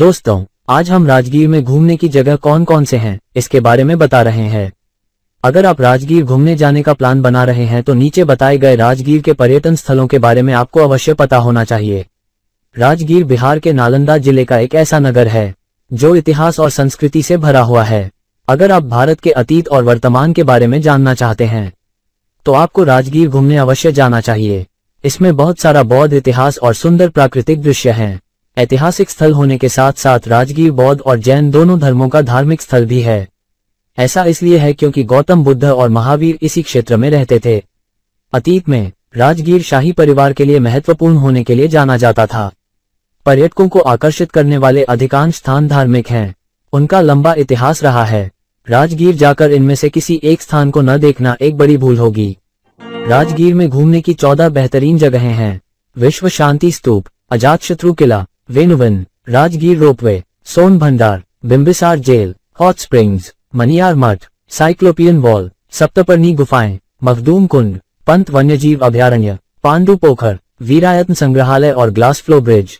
दोस्तों आज हम राजगीर में घूमने की जगह कौन कौन से हैं इसके बारे में बता रहे हैं अगर आप राजगीर घूमने जाने का प्लान बना रहे हैं तो नीचे बताए गए राजगीर के पर्यटन स्थलों के बारे में आपको अवश्य पता होना चाहिए राजगीर बिहार के नालंदा जिले का एक ऐसा नगर है जो इतिहास और संस्कृति से भरा हुआ है अगर आप भारत के अतीत और वर्तमान के बारे में जानना चाहते हैं तो आपको राजगीर घूमने अवश्य जाना चाहिए इसमें बहुत सारा बौद्ध इतिहास और सुंदर प्राकृतिक दृश्य हैं ऐतिहासिक स्थल होने के साथ साथ राजगीर बौद्ध और जैन दोनों धर्मों का धार्मिक स्थल भी है ऐसा इसलिए है क्योंकि गौतम बुद्ध और महावीर इसी क्षेत्र में रहते थे अतीत में राजगीर शाही परिवार के लिए महत्वपूर्ण होने के लिए जाना जाता था पर्यटकों को आकर्षित करने वाले अधिकांश स्थान धार्मिक हैं उनका लंबा इतिहास रहा है राजगीर जाकर इनमें से किसी एक स्थान को न देखना एक बड़ी भूल होगी राजगीर में घूमने की चौदह बेहतरीन जगहें हैं विश्व शांति स्तूप अजात शत्रु किला वेनुवन Rajgir ropeway Son Bhandar Bimbisar jail hot springs Maniyar Math cyclopean wall सप्तपर्णी गुफाएं मखदूम कुंड पंत वन्यजीव अभ्यारण्य पांडु पोखर वीरायत्न संग्रहालय और ग्लास फ्लो ब्रिज